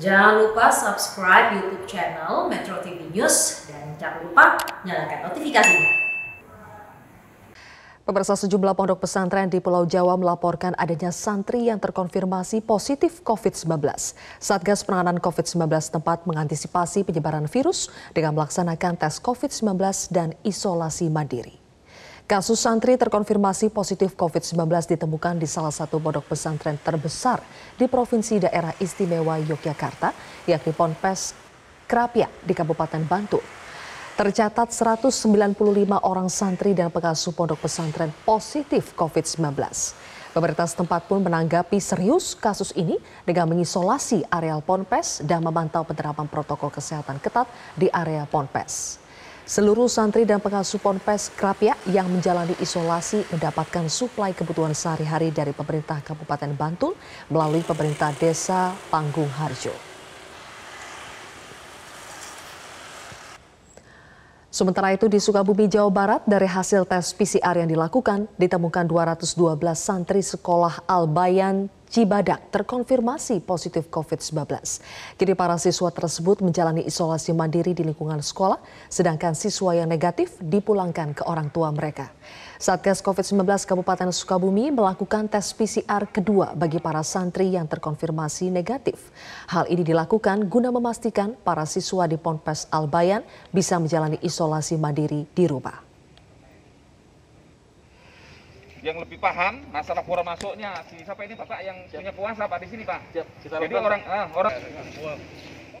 Jangan lupa subscribe YouTube channel Metro TV News dan jangan lupa nyalakan notifikasinya. Pemirsa sejumlah pondok pesantren di Pulau Jawa melaporkan adanya santri yang terkonfirmasi positif COVID-19. Satgas Penanganan COVID-19 tempat mengantisipasi penyebaran virus dengan melaksanakan tes COVID-19 dan isolasi mandiri. Kasus santri terkonfirmasi positif COVID-19 ditemukan di salah satu pondok pesantren terbesar di Provinsi Daerah Istimewa Yogyakarta, yakni Ponpes Krapia di Kabupaten Bantul. Tercatat 195 orang santri dan pengasuh pondok pesantren positif COVID-19. Pemerintah setempat pun menanggapi serius kasus ini dengan mengisolasi areal Ponpes dan memantau penerapan protokol kesehatan ketat di area Ponpes. Seluruh santri dan pengasuh ponpes Krapia yang menjalani isolasi mendapatkan suplai kebutuhan sehari-hari dari pemerintah Kabupaten Bantul melalui pemerintah desa Panggung Harjo. Sementara itu di Sukabumi, Jawa Barat, dari hasil tes PCR yang dilakukan, ditemukan 212 santri sekolah Albayan Cibadak terkonfirmasi positif COVID-19. Kini para siswa tersebut menjalani isolasi mandiri di lingkungan sekolah, sedangkan siswa yang negatif dipulangkan ke orang tua mereka. Satgas COVID-19 Kabupaten Sukabumi melakukan tes PCR kedua bagi para santri yang terkonfirmasi negatif. Hal ini dilakukan guna memastikan para siswa di Ponpes Albayan bisa menjalani isolasi mandiri di rumah yang lebih paham masalah kurang masuknya si siapa ini Bapak yang punya puasa Pak di sini Pak. Jadi orang ah, orang